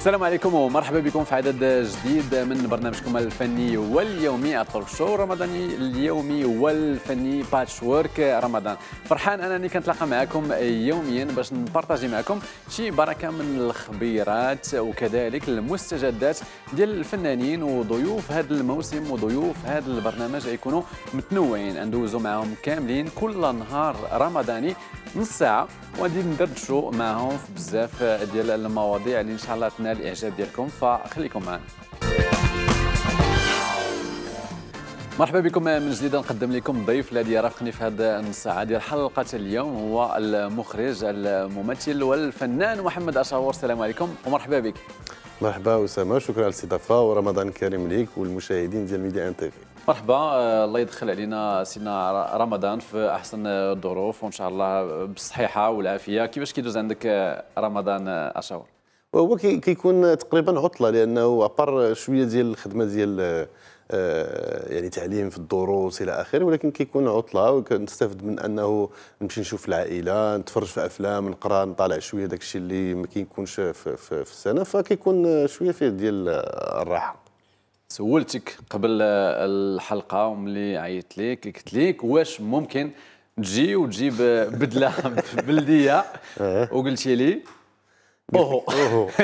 السلام عليكم ومرحبا بكم في عدد جديد من برنامجكم الفني واليومي الطرق شو رمضاني اليومي والفني باتش وورك رمضان فرحان انني كنتلاقى معكم يوميا باش نبارطاجي معكم شي بركه من الخبيرات وكذلك المستجدات ديال الفنانين وضيوف هذا الموسم وضيوف هذا البرنامج يكونوا متنوعين ندوزوا معاهم كاملين كل نهار رمضاني نص ساعه وغادي ندردشوا معاهم في بزاف ديال المواضيع اللي ان شاء الله الاعجاب ديالكم فخليكم معنا مرحبا بكم من جديد نقدم لكم ضيف الذي يرافقني في هذا الساعة ديال حلقة اليوم هو المخرج الممثل والفنان محمد أشاور السلام عليكم ومرحبا بك مرحبا أسامة شكرا على الاستضافة ورمضان كريم ليك والمشاهدين ديال ميديا ان تي مرحبا الله يدخل علينا سيدنا رمضان في أحسن الظروف وإن شاء الله بالصحيحة والعافية كيفاش كيدوز عندك رمضان أشاور وهو كيكون تقريبا عطله لانه ابار شويه ديال الخدمه ديال آه، يعني تعليم في الدروس الى اخره ولكن كيكون عطله وكنستافد من انه نمشي نشوف العائله نتفرج في افلام نقرا نطالع شويه داك الشيء اللي ما كيكونش في, في, في السنه فكيكون شويه فيه ديال الراحه سولتك قبل الحلقه وملي عيطت لك قلت لك واش ممكن تجي وتجيب بدله بلديه أه. وقلتي لي اوهو اوهو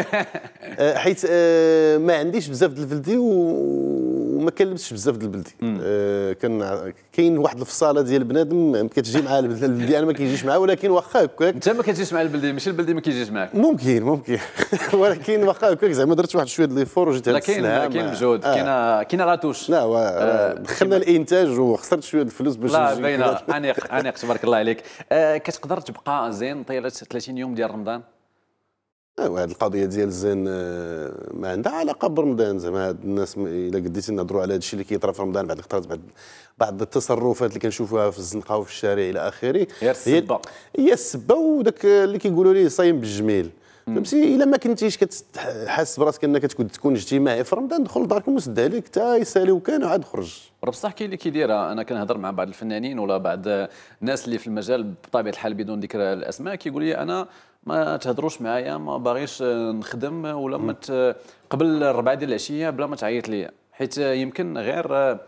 آه، حيت آه، ما عنديش بزاف ديال البلدي وما كنلبسش بزاف ديال البلدي آه، كان كاين واحد الفصاله ديال بنادم كتجي مع البلدي انا ما كيجيش معاه ولكن واخا هكاك انت ما كتجيش مع البلدي ماشي البلدي ما كيجيش معاك ممكن ممكن ولكن واخا هكاك زعما درت واحد شويه ديال ليفور وجيت لا كاين كاين مجهود كاين كاين لاتوش لا دخلنا الانتاج وخسرت شويه الفلوس باش لا باينه انيق انيق تبارك الله عليك كتقدر تبقى زين طيله 30 يوم ديال رمضان ايوا هذه القضيه ديال الزين آه، ما عندها علاقه برمضان زعما هاد الناس الا قديتي نهضروا على هذا الشيء اللي كيطرا في رمضان بعد الخطرات بعد بعض التصرفات اللي كنشوفوها في الزنقه وفي الشارع الى اخره هي السبه هي السبه وداك اللي كيقولوا ليه صايم بالجميل فهمتي الا ما كنتيش كتحس براسك انك تكون اجتماعي في رمضان دخل لدارك وسد عليك حتى يسالي وكان عاد خرج بصح كاين اللي كيديرها انا كنهضر مع بعض الفنانين ولا بعض الناس اللي في المجال بطبيعه الحال بدون ذكر الاسماء كيقول لي انا ما تهضروش معايا ما باغيش نخدم ولا ما قبل الربعه ديال العشيه بلا ما تعيط ليا حيت يمكن غير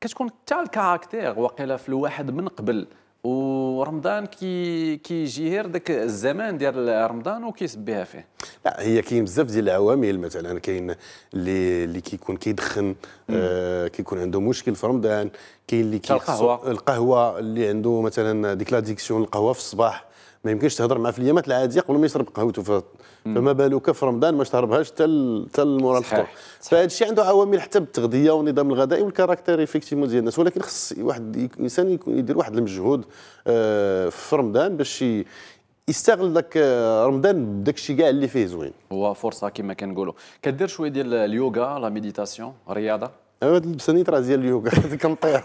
كتكون حتى الكاركتير واقيلا في الواحد من قبل ورمضان كي غير ذاك الزمان ديال رمضان وكيسبيها فيه لا هي كاين بزاف ديال العوامل مثلا كاين اللي اللي كيكون كيدخن آه كيكون عنده مشكل في رمضان كاين اللي كيخصو القهوه القهوه اللي عنده مثلا ديك لاديكسيون القهوه في الصباح ما يمكنش تهضر معاه في اليامات العاديه قبل ما يشرب قهوته فما بالك في رمضان ما تهربهاش حتى حتى مورا الفطور فهذا الشيء عنده عوامل حتى بالتغذيه والنظام الغذائي والكاركتير ايفيكتيفمون ديال الناس ولكن خص واحد الانسان يكون يدير واحد المجهود آه، في رمضان باش يستغل ذاك آه، رمضان بداك الشيء كاع اللي فيه زوين هو فرصه كما كنقولوا كدير شويه ديال اليوغا لا ميديتاسيون رياضه هاد البسانيت راه ديال اليوغا كنطير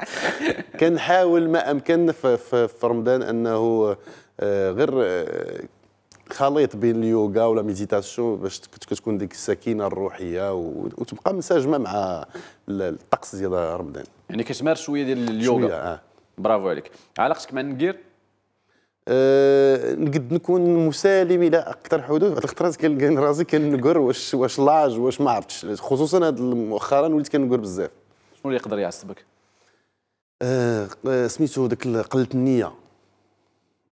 كنحاول ما امكن في, في, في رمضان انه آه، غير آه، خليط بين اليوغا ولا ميديتاسيون باش كتكون ديك السكينه الروحيه وتبقى منسجمه مع الطقس ديال رمضان يعني كتمارس شويه ديال اليوغا شويه اه برافو عليك علاقتك مع النقير نقد آه، نكون مسالم الى اكثر حدود بعض الخطرات كنلقى راسي كنقر واش واش لاج واش ما عرفتش خصوصا هاد مؤخرا وليت كنقر بزاف شنو اللي يقدر يعصبك أه, آه، سميتو ذاك قله النيه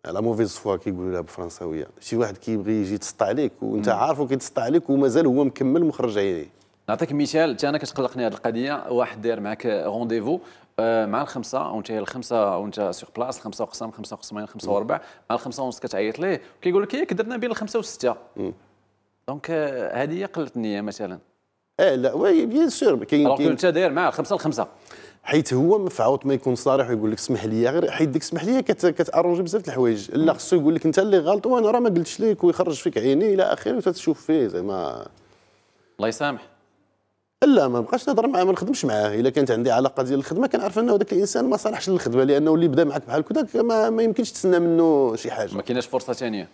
على موفيز فوا كيقولوا لها بالفرنساويه شي واحد كيبغي يجي يتسطى عليك وانت عارفه كيتسطى عليك ومازال هو مكمل مخرج عينيه نعطيك مثال حتى انا كتقلقني هذه القضيه واحد داير معك رونديفو آه، مع الخمسه وانتهي الخمسه وانت سيغ بلاص خمسه وقسم خمسه وقسمين خمسه وربع مع الخمسه ونص كتعيط ليه كيقول لك ياك إيه، درنا بين الخمسه والسته دونك آه، هذه هي قله النيه مثلا اه لا وي بيان سور كاين كاين انت داير مع الخمسه لخمسه حيت هو مفعوط ما يكون صريح ويقول لك اسمح لي غير حيت ديك اسمح لي كتارونجي بزاف د الحوايج لا خصو يقول لك انت اللي غلط وانا راه ما قلتش لك ويخرج فيك عيني الى اخره وتتشوف فيه زعما الله يسامح لا ما بقاش نهضر معاه ما نخدمش معاه الا كانت عندي علاقه ديال الخدمه كنعرف انه ذاك الانسان ما صالحش للخدمه لانه اللي بدا معك بحال هكذا ما, ما يمكنش تسنى منه شي حاجه ما كايناش فرصه ثانيه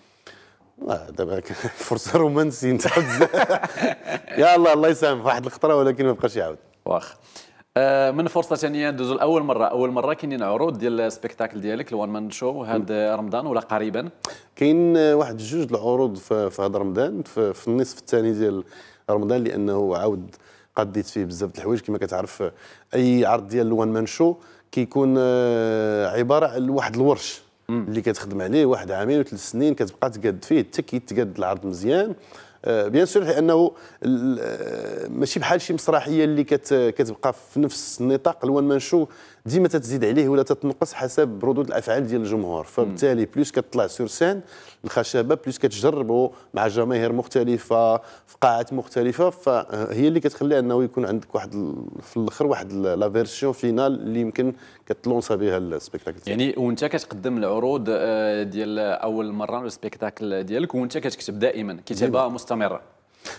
اه دابا فرصه رومانسي انت يا الله الله يسامح واحد الخطره ولكن ما بقاش يعاود واخ آه، من فرصه ثانيه ندوزو لاول مره اول مره كاينين عروض ديال السبيكتاكل ديالك الوان مان شو هذا رمضان ولا قريبا كاين واحد جوج العروض في هذا رمضان في النصف الثاني ديال رمضان لانه عاود قديت فيه بزاف الحوايج كما كتعرف اي عرض ديال الوان مان شو كيكون آه، عباره عن واحد الورش اللي كتخدم عليه واحد عامين وثلاث سنين كتبقى تقاد فيه حتى كيتقاد العرض مزيان آه، بيان سور لانه آه، ماشي بحال شي مسرحيه اللي كتبقى في نفس النطاق الوان مان شو ديما تتزيد عليه ولا تتنقص حسب ردود الافعال ديال الجمهور فبالتالي بلوس كتطلع سور سان الخشبه بلوس كتجربوا مع جماهير مختلفه في قاعات مختلفه فهي اللي كتخلي انه يكون عندك واحد في الاخر واحد لا فيرسيون فينال اللي يمكن كتلونسا بها السبيكتاكل يعني وانت كتقدم العروض آه، ديال اول مره السبيكتاكل ديالك وانت كتكتب دائما كتابه مستمره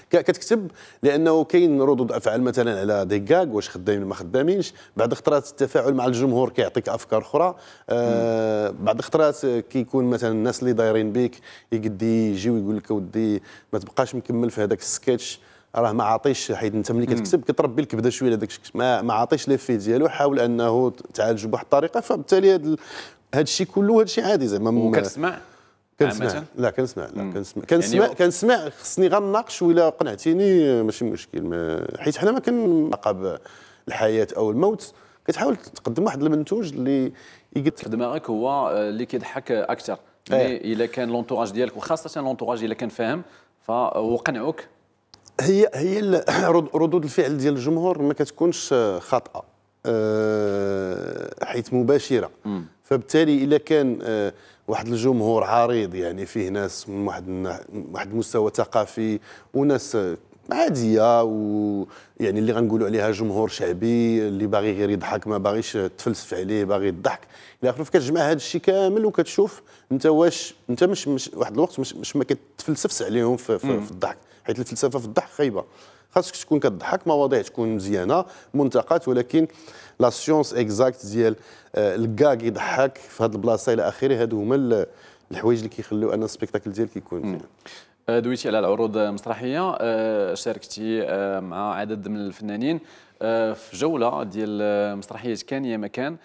كتكتب لانه كاين ردود افعال مثلا على ديكاك واش خدامين ما خدامينش بعد الخطرات التفاعل مع الجمهور كيعطيك افكار اخرى آه بعد الخطرات كيكون مثلا الناس اللي دايرين بك يقدي يجيو يقول لك ودي ما تبقاش مكمل في هذاك السكتش راه ما عاطيش حيت انت ملي كتكتب كتربي الكبده شويه هذاك ما ما عاطيش في ديالو حاول انه تعالجه بواحد الطريقه فبالتالي هذا الشيء كله هذا الشيء عادي زعما وكتسمع كنسمع آه، لا كنسمع لا كنسمع كنسمع يعني كنسمع خصني غنناقش ولا قنعتيني ماشي مشكل ما حيت حنا ما كنعقب الحياه او الموت كتحاول تقدم واحد المنتوج اللي يقد في دماغك هو آه، اللي كيضحك اكثر اذا إيه. الا كان لونتوراج ديالك وخاصه لونتوراج الا كان فاهم فوقنعوك هي هي ردود الفعل ديال الجمهور ما كتكونش آه، خاطئه حيت مباشره فبالتالي الا كان واحد الجمهور عريض يعني فيه ناس من واحد واحد المستوى ثقافي وناس عاديه ويعني اللي غنقولوا عليها جمهور شعبي اللي باغي غير يضحك ما باغيش تفلسف عليه باغي الضحك الى اخره فكتجمع هذا الشيء كامل وكتشوف انت واش انت مش, مش واحد الوقت مش, مش ما كتفلسفش عليهم في, في, في الضحك حيت الفلسفه في الضحك خايبه خاصك تكون كتضحك مواضيع تكون مزيانه منتقات ولكن لا سيونس اكزاكت ديال آه، الكاك يضحك في هذه البلاصه الى اخره هادو هما الحوايج اللي كيخليو ان السبيكتاكل ديالك يكون مزيان آه، دويتي على العروض المسرحيه آه، شاركتي مع عدد من الفنانين في جوله ديال مسرحيه كان يا مكان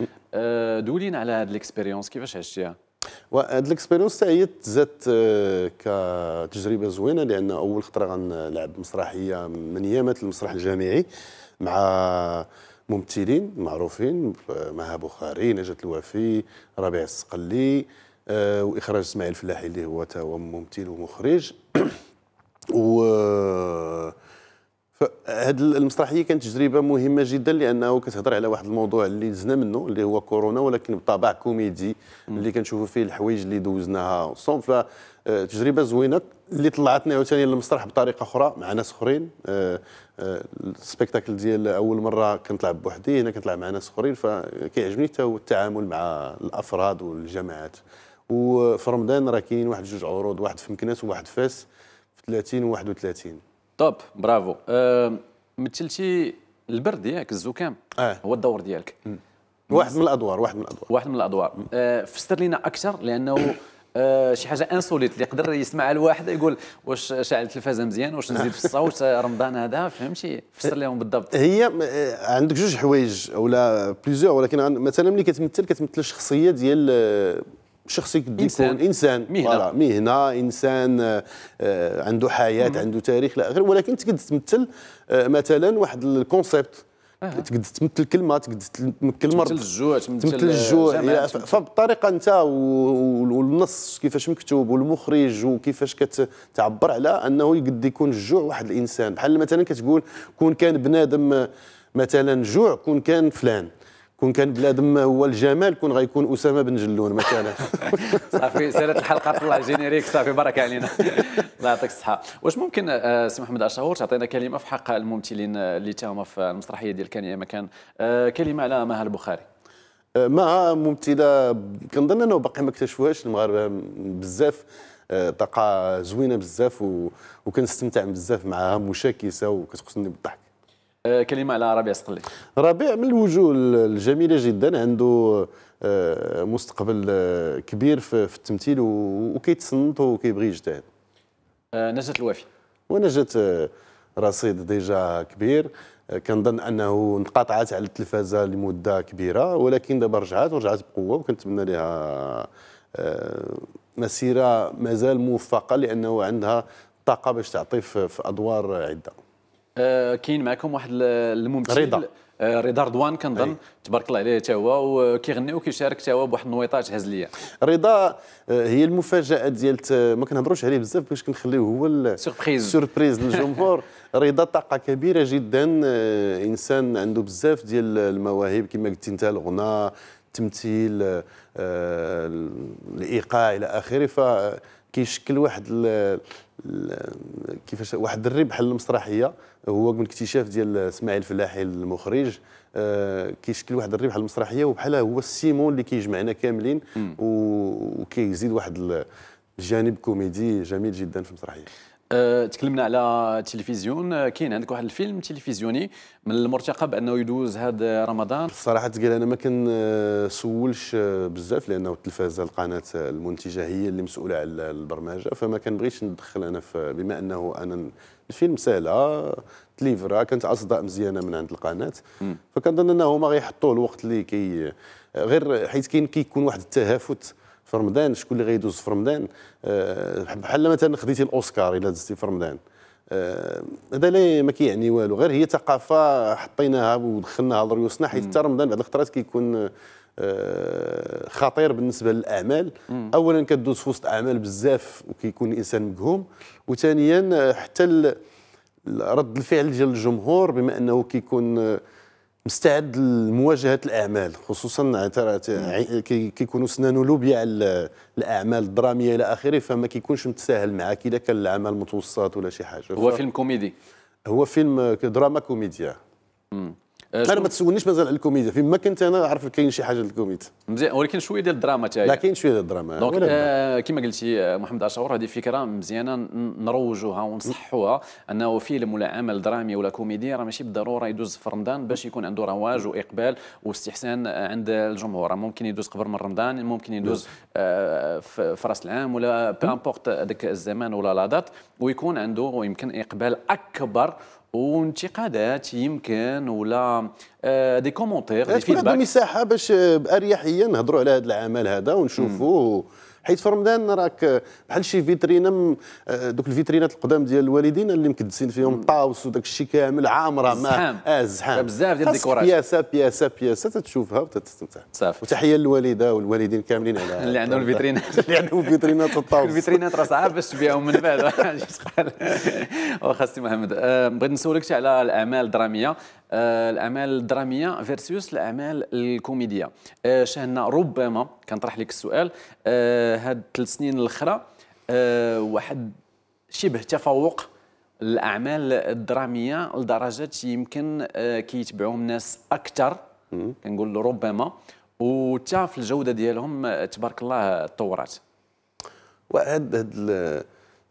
دولين على هذه الاكسبيريونس كيفاش عشتيها الاكسبيريونس تاعي تزات آه، كتجربه زوينه لان اول خطره غنلعب مسرحيه من يامات المسرح الجامعي مع ممثلين معروفين مها بخاري نجاة الوافي ربيع السقلي آه، واخراج اسماعيل الفلاحي اللي هو تا هو ممثل ومخرج و فهاد المسرحيه كانت تجربه مهمه جدا لانه كتهضر على واحد الموضوع اللي دزنا منه اللي هو كورونا ولكن بطابع كوميدي اللي كنشوفوا فيه الحوايج اللي دوزناها صون فتجربه آه، زوينه اللي طلعتنا عاوتاني للمسرح بطريقه اخرى مع ناس اخرين آه، آه، السبيكتاكل ديال اول مره كنطلع بوحدي هنا كنطلع مع ناس اخرين فكيعجبني حتى هو التعامل مع الافراد والجماعات وفي رمضان راه كاينين واحد جوج عروض واحد في مكناس وواحد في فاس في 30 و 31 توب برافو مثلتي البرد ياك الزكام آه. هو الدور ديالك واحد من الادوار واحد من الادوار واحد من الادوار أه، فسر لنا اكثر لانه أه، شي حاجه انسوليت اللي يقدر يسمعها الواحد يقول واش شعل التلفازه مزيان واش نزيد في الصوت رمضان هذا فهمتي فسر لهم بالضبط هي أه، عندك جوج حوايج ولا بليزيور ولكن مثلا ملي كتمثل كتمثل الشخصيه ديال شخص يكون انسان, إنسان. مهنه مهنه انسان آه، آه، عنده حياه مم. عنده تاريخ لا غير ولكن تقدر تمثل آه، مثلا واحد الكونسيبت آه. تقدر تمثل كلمه تقدر تمثل المرض تمثل الجوع تمثل الجوع فبالطريقة انت والنص كيفاش مكتوب والمخرج وكيفاش كتعبر على انه يقد يكون الجوع واحد الانسان بحال مثلا كتقول كون كان بنادم مثلا جوع كون كان فلان كون كان بنادم هو الجمال كون غيكون اسامه بن جلون مثلا صافي سالت الحلقه طلع جينيريك صافي بركه علينا الله يعطيك الصحه واش ممكن آه، سي محمد اشهور تعطينا كلمه في حق الممثلين اللي تاهما في المسرحيه ديال كان يا مكان آه، كلمه على مها البخاري آه مها ممثله كنظن انه باقي ما اكتشفوهاش المغاربه بزاف آه، طاقه زوينه بزاف وكنستمتع بزاف معها مشاكسه وكتقصني بالضحك آه، كلمه على ربيع سقلي ربيع من الوجوه الجميله جدا عنده آه، مستقبل آه، كبير في التمثيل وكيتصنت وكيبغي يجتهد نجاة الوافي ونجاة رصيد ديجا كبير كنظن انه انقطعت على التلفازه لمده كبيره ولكن دابا رجعات ورجعات بقوه وكنتمنى لها مسيره مازال موفقه لانه عندها طاقه باش تعطي في ادوار عده آه، كاين معكم واحد الممثل رضا آه، رضا رضوان كنظن تبارك الله عليه حتى هو وكيغني وكيشارك حتى هو بواحد النويطات ليا رضا آه، هي المفاجاه ديال ما كنهضروش عليه بزاف باش كنخليه هو السوربريز سوربريز للجمهور رضا طاقه كبيره جدا انسان عنده بزاف ديال المواهب كما قلتي انت الغناء التمثيل الايقاع الى اخره ف كيشكل واحد كيفاش واحد الدري الربح المسرحيه هو من اكتشاف ديال اسماعيل الفلاحي المخرج آه، كيشكل واحد الربح المسرحيه وبحال هو السيمون اللي كيجمعنا كاملين وكيزيد واحد الجانب كوميدي جميل جدا في المسرحيه أه، تكلمنا على التلفزيون أه، كاين عندك واحد الفيلم تلفزيوني من المرتقب انه يدوز هذا رمضان الصراحه تقال انا ما كنسولش أه، أه، بزاف لانه التلفازه القناه المنتجه هي اللي مسؤوله على البرمجه فما كنبغيش ندخل انا في بما انه انا الفيلم سهله تليفرا كانت اصداء مزيانه من عند القناه فكنظن انه ما غيحطوه الوقت اللي كي غير حيت كاين كيكون واحد التهافت في رمضان شكون اللي غيدوز في رمضان آه، بحال مثلا خديتي الاوسكار الا دزتي في رمضان آه، هذا لا ما كيعني والو غير هي ثقافه حطيناها ودخلناها لريوسنا حيت حتى رمضان بعض الخطرات كيكون آه، خطير بالنسبه للاعمال اولا كدوز في وسط اعمال بزاف وكيكون الانسان مقهوم وثانيا حتى رد الفعل ديال الجمهور بما انه كيكون مستعد لمواجهه الاعمال خصوصا نعم. كيكونوا سنانو لوبيا على الاعمال الدراميه الى اخره فما كيكونش متساهل معاك اذا كان العمل متوسط ولا شي حاجه هو فيلم كوميدي هو فيلم دراما كوميديا أه، انا ما تسولنيش مازال على الكوميديا فين ما كنت انا عارف كاين شي حاجه للكوميديا مزيان ولكن شويه ديال الدراما تاعي لا كاين شويه ديال الدراما دونك آه كما قلتي أه، محمد عاشور هذه فكره مزيانه نروجوها ونصحوها انه فيلم ولا عمل درامي ولا كوميدي راه ماشي بالضروره يدوز في رمضان باش يكون عنده رواج واقبال واستحسان عند الجمهور ممكن يدوز قبل من رمضان ممكن يدوز آه في راس العام ولا بامبورت هذاك الزمان ولا لا دات ويكون عنده يمكن اقبال اكبر وانتقادات يمكن ولا دي كومونتير دي فيدباك مساحه باش باريحيه آه، نهضروا على هذا العمل هذا ونشوفوا حيت في رمضان راك بحال شي فيترينا آه، دوك الفيترينات القدام ديال الوالدين اللي مكدسين فيهم الطاوس وداك الشيء كامل عامره ما اه الزحام بزاف ديال الديكورات بياسه بياسه بياسه تتشوفها وتستمتع صافي وتحيه للوالده والوالدين كاملين على اللي عندهم الفيترينات اللي عندهم فيترينات الطاوس الفيترينات راه صعاب باش تبيعهم من بعد واخا سي محمد آه، بغيت نسولك على الاعمال الدراميه آه، الاعمال الدراميه فيرسيوس الاعمال الكوميديه آه، شاهدنا ربما كنطرح لك السؤال آه، هاد الثلاث سنين الاخرى واحد شبه تفوق الاعمال الدراميه لدرجه يمكن كيتبعوهم ناس اكثر كنقول ربما وتا في الجوده ديالهم تبارك الله تطورات وهاد هاد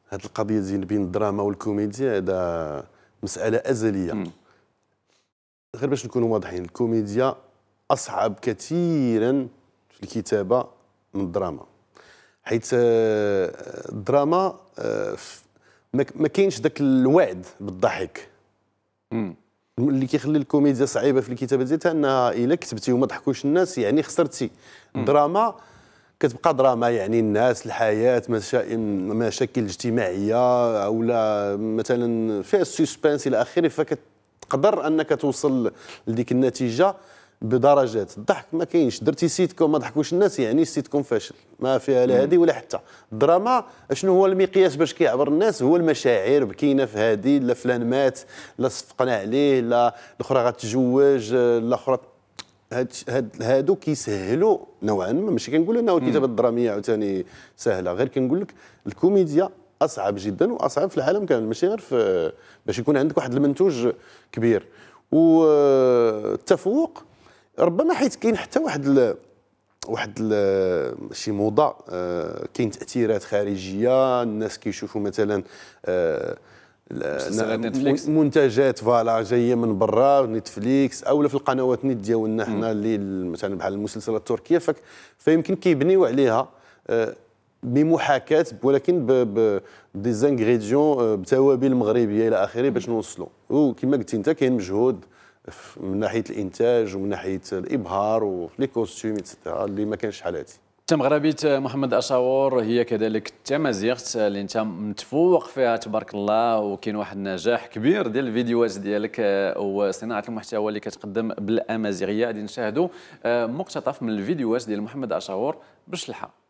هاد القضيه زين بين الدراما والكوميديا هذا مساله ازليه غير باش نكونوا واضحين الكوميديا اصعب كثيرا في الكتابه من الدراما حيث آه، الدراما آه، ما كاينش ذاك الوعد بالضحك اللي كيخلي الكوميديا صعيبه في الكتابه ديالها انها الا كتبتي وما ضحكوش الناس يعني خسرتي الدراما كتبقى دراما يعني الناس الحياه مشاكل اجتماعيه او مثلا فيها السسبنس الى اخره فكت تقدر انك توصل لديك النتيجه بدرجات الضحك ما كاينش درتي سيتكم ما ضحكوش الناس يعني كوم فاشل ما فيها لا هذه ولا حتى الدراما شنو هو المقياس باش كيعبر الناس هو المشاعر بكينا في هذه لا فلان مات لا صفقنا عليه لا الاخرى غتزوج الاخرى هاد هادو كيسهلوا نوعا ما ماشي كنقول انه الكتابه الدراميه عاوتاني سهله غير كنقول لك الكوميديا اصعب جدا واصعب في العالم كامل ماشي غير في باش يكون عندك واحد المنتوج كبير والتفوق ربما حيت كاين حتى واحد ال واحد ال شي موضه آه، كاين تاثيرات خارجيه الناس كيشوفوا مثلا آه، منتجات فوالا جايه من برا نتفليكس او في القنوات نت ديالنا حنا اللي مثلا بحال المسلسلات التركيه فك فيمكن كيبنيو عليها آه، بمحاكاه ولكن بدي زانغريديون آه، بتوابل مغربيه الى اخره باش نوصلوا وكما قلتي انت كاين مجهود من ناحيه الانتاج ومن ناحيه الابهار ولي كوستيم اللي ما كانش شحال هذه تمغربية آه، محمد أشاور هي كذلك التمازيغت آه، اللي انت متفوق فيها تبارك الله وكاين واحد النجاح كبير ديال الفيديوهات ديالك وصناعة المحتوى اللي كتقدم بالأمازيغية غادي نشاهدوا مقتطف من الفيديوهات ديال محمد أشاور بالشلحة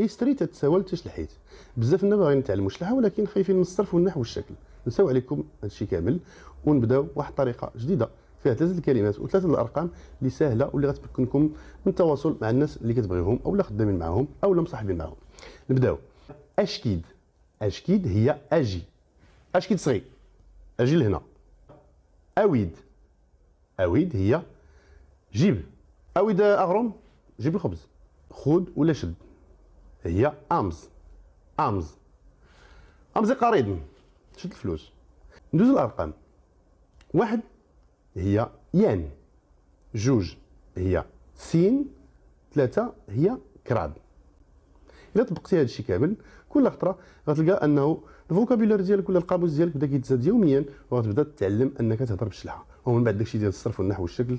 ايستري تتساهل تشلحيت بزاف الناس باغيين نتعلموا الشلحه ولكن خايفين من الصرف والنحو والشكل نساو عليكم هادشي كامل ونبداو واحد الطريقه جديده فيها ثلاثه الكلمات وثلاثه الارقام اللي سهله واللي غتمكنكم من التواصل مع الناس اللي كتبغيهم اولا خدامين معاهم اولا مصاحبين معاهم نبداو اشكيد اشكيد هي اجي اشكيد صغير اجي لهنا اويد اويد هي جيب اويد اغرم جيب الخبز خود ولا شد هي امز امز امز قريض شد الفلوس ندوز الارقام واحد هي ين جوج هي سين ثلاثة هي كراد الى طبقتي هذا الشيء كامل كل خطره غتلقى انه الفوكابيلار ديالك ولا القاموس ديالك بدا كيتزاد يوميا وغتبدا تتعلم انك تهضر بالشلحه ومن بعد داكشي ديال الصرف والنحو والشكل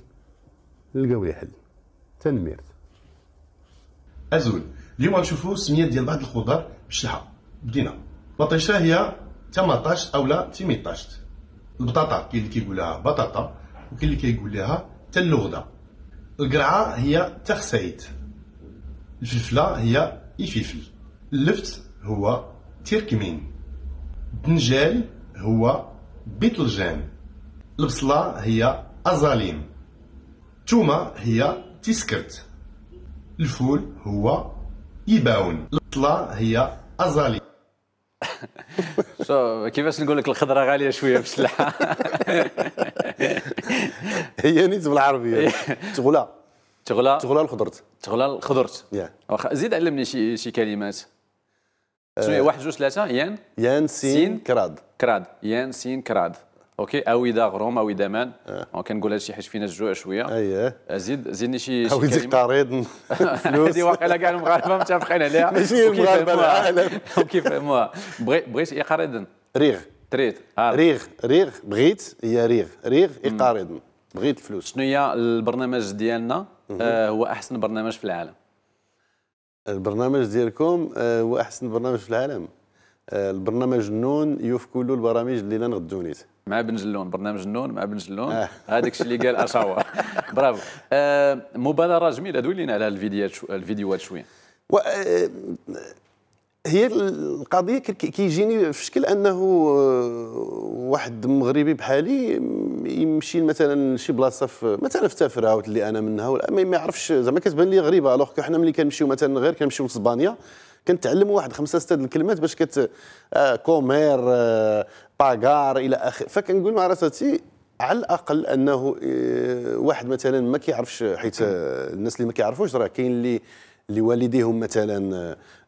لقاو ليه حل تنميرت ازول اليوم غنشوفوا سميات ديال بعض الخضر بالشحى بدينا بطيشة هي تماطاش اولا تيميطاش البطاطا كاين اللي كيقول لها بطاطا وكاين اللي كيقول لها تلوغدا القرعه هي تخسيت الفلفله هي يفلفل اللفت هو تيركمين الدنجال هو بيتلجان البصله هي ازاليم التومه هي تيسكرت الفول هو يباون البطله هي ازالي كيفاش نقول لك الخضره غاليه شويه في السلحة هي نيت بالعربيه تغلا تغلا تغلا الخضرت تغلا الخضرت واخا زيد علمني شي شي كلمات آه. شنو واحد جوج ثلاثه يان يان سين كراد كراد يان سين كراد اوكي او اذا غروم او اذا مان آه. كنقول هادشي حيت فينا الجوع شويه اييه زيد زيدني شي او يزيد طريد فلوس هذه واقيلا كاع المغاربه متفقين عليها ماشي المغاربه العالم وكيفهموها بغيت بغيت إيه اقارض ريغ تريت ريغ ريغ بغيت هي ريغ ريغ اقارض إيه بغيت الفلوس شنو هي البرنامج ديالنا آه هو احسن برنامج في العالم البرنامج ديالكم آه، هو احسن برنامج في العالم آه، البرنامج النون يوفي كل البرامج الليله نغدو نيت مع بن جلون برنامج النون مع بن جلون آه. هذاك الشيء اللي قال اشاور برافو آه مبادره جميله دوي لينا على الفيديوهات شو الفيديوهات شويه و... آه، هي القضيه كيجيني في شكل انه آه، واحد مغربي بحالي يمشي مثلا شي بلاصه في مثلا في تافراوت اللي انا منها ولا ما يعرفش زعما كتبان لي غريبه الوغ حنا ملي كنمشيو مثلا غير كنمشيو لاسبانيا كنتعلموا واحد خمسه سته الكلمات باش كت آه كومير آه باغار الى اخره فكنقول مع راساتي على الاقل انه آه، واحد مثلا ما كيعرفش حيت آه، الناس اللي ما كيعرفوش راه كاين اللي اللي والديهم مثلا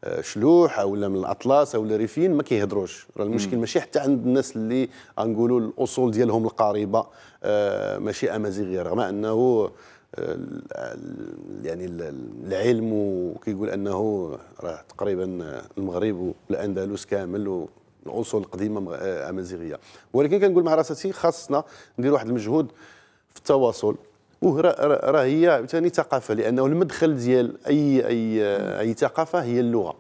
آه، شلوح او من الاطلس او ريفيين ما كيهضروش راه المشكل ماشي حتى عند الناس اللي غنقولوا الاصول ديالهم القريبه ماشي امازيغيه رغم انه يعني العلم وكيقول انه راه تقريبا المغرب والاندلس كامل العصور القديمه آه، امازيغيه ولكن كنقول مع راساتي خاصنا ندير واحد المجهود في التواصل وراه هي عاوتاني ثقافه لانه المدخل ديال اي اي اي ثقافه هي اللغه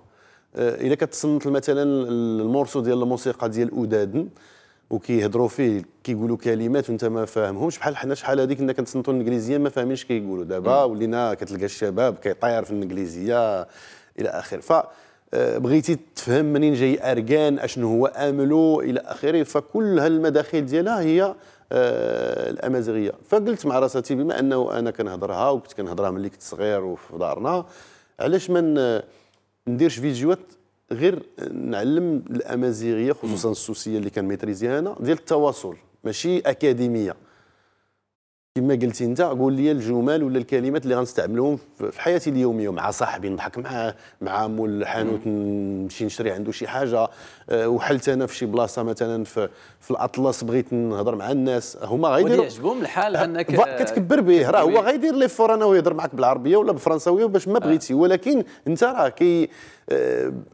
آه، الا كتصنت مثلا المورسو ديال الموسيقى ديال اودادن وكيهضروا فيه كيقولوا كلمات وانت ما فاهمهمش بحال حنا شحال هذيك كنا كنصنتوا الانجليزيه ما فاهمينش كيقولوا دابا ولينا كتلقى الشباب كيطير في الانجليزيه الى اخره آه، بغيتي تفهم منين جاي اركان اشنو هو املو الى اخره فكل هالمداخل ديالها هي آه، الامازيغيه فقلت مع راساتي بما انه انا كنهضرها وكنت كنهضرها ملي كنت صغير وفي دارنا علاش ما نديرش فيديوهات غير نعلم الامازيغيه خصوصا السوسيه اللي ميتريزيها انا ديال التواصل ماشي اكاديميه كما قلتي انت قول لي الجمل ولا الكلمات اللي غنستعملهم في حياتي اليوميه مع صاحبي نضحك معاه مع مول الحانوت نمشي نشري عنده شي حاجه آه، وحلت انا في شي بلاصه مثلا في, في الاطلس بغيت نهضر مع الناس هما غيديروا يعجبهم الحال آه، انك كتكبر به راه هو غيدير لي فور انا ويهضر معك بالعربيه ولا بالفرنساويه باش ما بغيتي آه. ولكن انت راه كي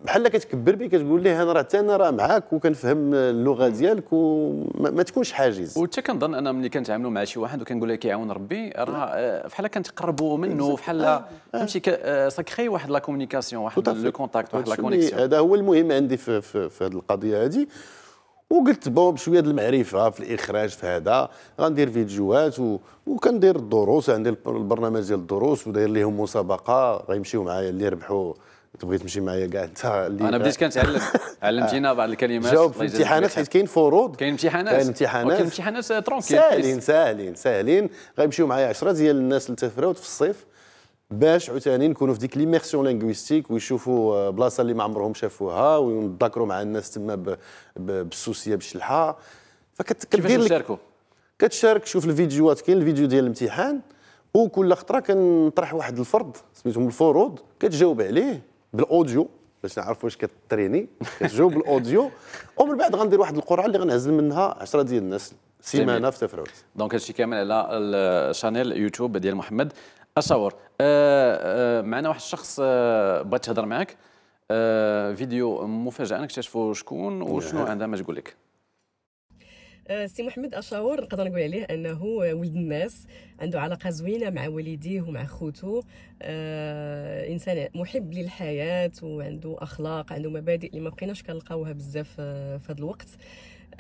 بحال كتكبر بيه كتقول ليه انا راه حتى انا راه معاك وكنفهم اللغه ديالك وما تكونش حاجز وحتى كنظن انا ملي كنتعاملوا مع شي واحد وكنقول له كيعاون ربي راه بحال كنتقربوا منه بحال آه. فهمتي ساكري آه، واحد لا كومونيكاسيون واحد لو كونتاكت واحد لا كونيكسيون هذا هو المهم عندي في, في, في هذه القضيه هذه وقلت بوب بشويه المعرفه في الاخراج في هذا غندير فيديوهات و... وكندير الدروس عندي البرنامج ديال الدروس وداير لهم مسابقه غيمشيو معايا اللي ربحوا تبغي تمشي معايا كاع انت انا بديت كنتعلم علمتينا بعض الكلمات جاوب في الامتحانات حيت كاين فروض كاين امتحانات كاين امتحانات ولكن امتحانات ترونكيل ساهلين ساهلين ساهلين غيمشيو معايا 10 ديال الناس اللي تفراوت في الصيف باش عاوتاني نكونوا في ديك ليميرسيون لينغويستيك ويشوفوا آه، بلاصه اللي ما عمرهم شافوها ويتذكروا مع الناس تما بالسوسيه بالشلحه فكتدير لك كتشارك شوف الفيديوهات كاين الفيديو ديال الامتحان وكل خطره كنطرح واحد الفرض سميتهم الفروض كتجاوب عليه بالاوديو باش نعرف واش كتريني كتجاوب بالاوديو ومن بعد غندير واحد القرعه اللي غنعزل منها 10 ديال الناس سيمانه في تفراوت دونك هادشي كامل على الشانيل يوتيوب ديال محمد اشاور أه،, أه معنا واحد الشخص أه بغات تهضر معاك أه فيديو مفاجاه نكتشفوا شكون وشنو عندها ما تقول لك آه، سي محمد اشاور نقدر نقول عليه انه ولد الناس عنده علاقه زوينه مع والديه ومع خوته آه انسان محب للحياه وعنده اخلاق عنده مبادئ اللي ما بقيناش كنلقاوها بزاف آه، في هذا الوقت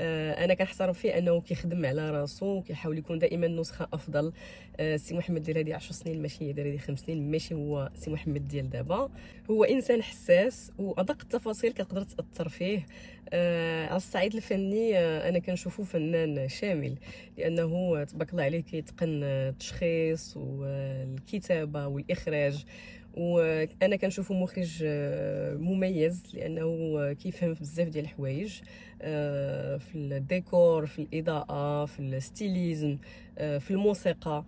آه، انا كنحترم فيه انه كيخدم على راسو وكيحاول يكون دائما نسخه افضل آه، سي محمد ديال هذه 10 سنين ماشي هي ديال هذه 5 سنين ماشي هو سي محمد ديال دابا هو انسان حساس وادق التفاصيل كتقدر تاثر فيه آه، على الصعيد الفني انا كنشوفو فنان شامل لانه تبارك الله عليه كيتقن التشخيص والكتابه والاخراج وانا كنشوفه مخرج آه، مميز لانه آه، كيفهم بزاف ديال الحوايج آه، في الديكور في الاضاءه في الستيليزم في الموسيقى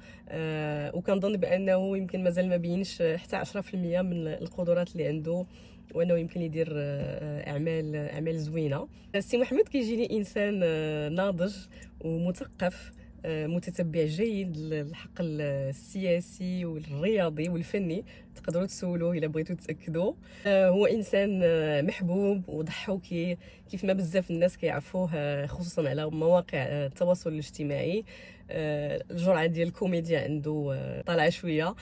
وكنظن بانه يمكن مازال ما بينش حتى 10% من القدرات اللي عنده وانه يمكن يدير اعمال اعمال زوينه السي محمد كيجيني انسان ناضج ومثقف آه، متتبع جيد للحق السياسي والرياضي والفني تقدروا تسولوه الا بغيتوا تاكدوا آه، هو انسان آه، محبوب وضحوكي كيف ما بزاف الناس كيعرفوه خصوصا على مواقع التواصل الاجتماعي آه، الجرعه ديال الكوميديا عنده آه، طالعه شويه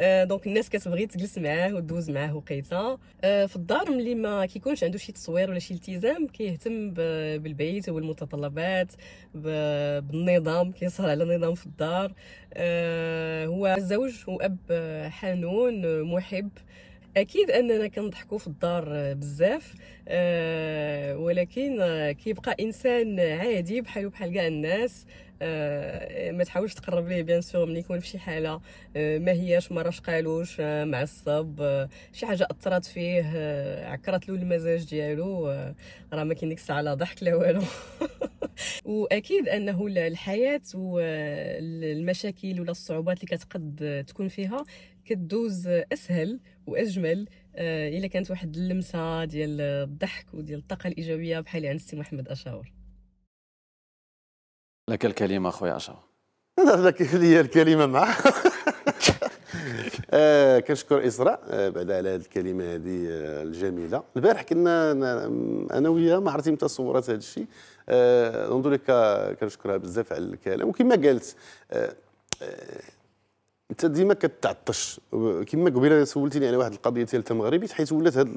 آه، دونك الناس كتبغي تجلس معاه ودوز معاه وقيته في الدار ملي ما كيكونش عنده شي تصوير ولا شي التزام كيهتم بالبيت والمتطلبات بالنظام كيصهر على النظام في الدار هو زوج واب حنون محب اكيد اننا كنضحكوا في الدار بزاف أه ولكن كيبقى انسان عادي بحالو بحال كاع الناس آه، ما تحاولش تقرب ليه بيان سور ملي يكون فشي حاله آه، ما هياش ما راش قالوش آه، معصب شي حاجه اثرت فيه عكرت له المزاج ديالو راه ما كاين ديك الساعه لا ضحك لا والو واكيد انه الحياه والمشاكل ولا الصعوبات اللي كتقد تكون فيها كدوز اسهل واجمل الا كانت واحد اللمسه ديال الضحك وديال الطاقه الايجابيه بحال عند سي محمد اشاور لك الكلمة أخويا أشرف لك لي الكلمة مع آه كنشكر اسراء آه بعد على هذه الكلمه هذه آه الجميله البارح كنا انا وياها ما عرفتي متى صورت هذا الشيء آه، نقول لك كنشكرها بزاف على الكلام وكما قالت آه، آه، انت ديما كتعطش كما قبيله سولتيني على واحد القضيه ديال التمغربي حيت ولات هذا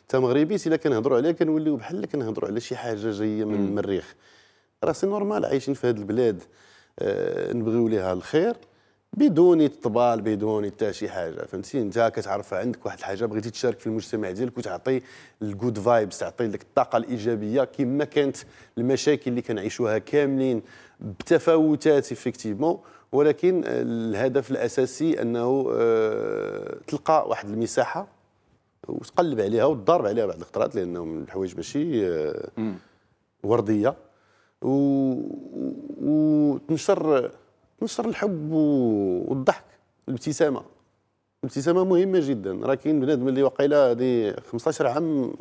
التمغربي الا كنهضروا عليها كنوليو بحال كنهضروا على شي حاجه جايه من المريخ راه سي نورمال عايشين في هذه البلاد آه، نبغيو ليها الخير بدون اطبال بدون حتى شي حاجه فهمتي انت كتعرف عندك واحد الحاجه بغيتي تشارك في المجتمع ديالك وتعطي الجود فايبس تعطي لك الطاقه الايجابيه كما كانت المشاكل اللي كنعيشوها كاملين بتفاوتات افكتيفمون ولكن الهدف الاساسي انه آه، تلقى واحد المساحه وتقلب عليها وتضرب عليها بعض الخطرات لانه من الحوايج ماشي آه، ورديه وتنشر تنشر الحب والضحك الابتسامه الابتسامه مهمه جدا راه كاين بنادم اللي واقيلا هذه 15 عام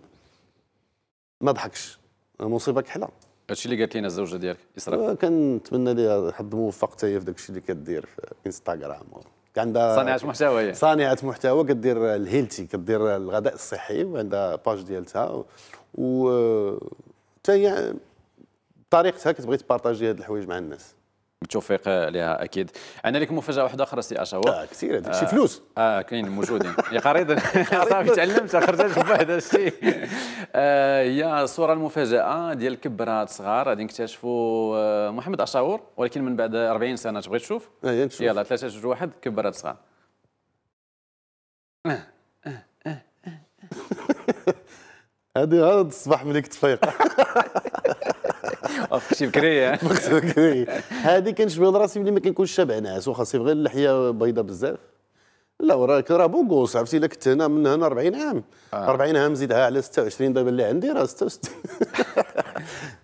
ما ضحكش مصيبه كحله هادشي اللي قالت لنا الزوجه ديالك اسراء آه، كنتمنى ليها حظ موفق حتى هي في داكشي اللي كدير في انستغرام عندها صانعه محتوى هي صانعه محتوى كدير الهيلتي كدير الغذاء الصحي وعندها باج ديالتها و آه، حتى هي بطريقتها كتبغي تبارطاجي هاد الحوايج مع الناس بالتوفيق لها اكيد عندنا لك مفاجاه واحده اخرى سي اشاو اه كثير هذاك الشيء آه، فلوس اه, آه كاين موجودين يا قريض صافي تعلمت خرجت بهذا الشيء آه هي الصوره المفاجاه ديال كبرات صغار غادي نكتشفوا آه، محمد اشاور ولكن من بعد 40 سنه تبغي تشوف آه يلا 3 2 1 كبرات صغار هذه هذا الصباح ملي كتفيق شي بكريه بكريه هذه كنشبه راسي ملي ما كنكونش شابع ناس وخاصي غير اللحيه بيضاء بزاف لا وراك راه بوكوس عرفتي الا كنت هنا من هنا 40 عام آه. 40 عام زيدها على 26 دابا اللي عندي راه 66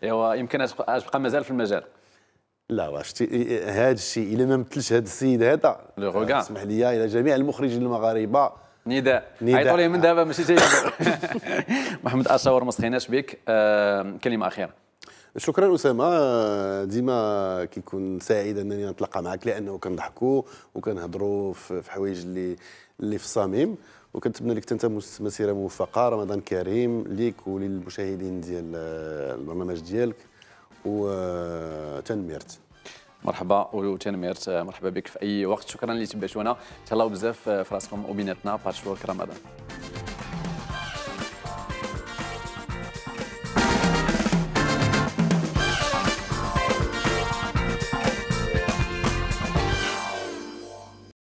ايوا يمكن تبقى مازال في المجال لا واش هذا الشيء الا ما مثلش هذا السيد هذا لو اسمح لي الى جميع المخرجين المغاربه نداء نداء عيطوا لي من دابا ماشي جاي محمد اشاور ما سخيناش بك آه كلمه اخيره شكرا اسامه ديما كيكون سعيد انني نتلقى معك لانه كنضحكوا وكنهضروا في حوايج اللي اللي في الصميم وكنتمنى لك انت مسيره موفقه رمضان كريم ليك وللمشاهدين ديال البرنامج ديالك وتنميرت مرحبا وتنميرت مرحبا بك في اي وقت شكرا اللي تبعتونا تهلاو بزاف آه، في راسكم وبيناتنا باش رمضان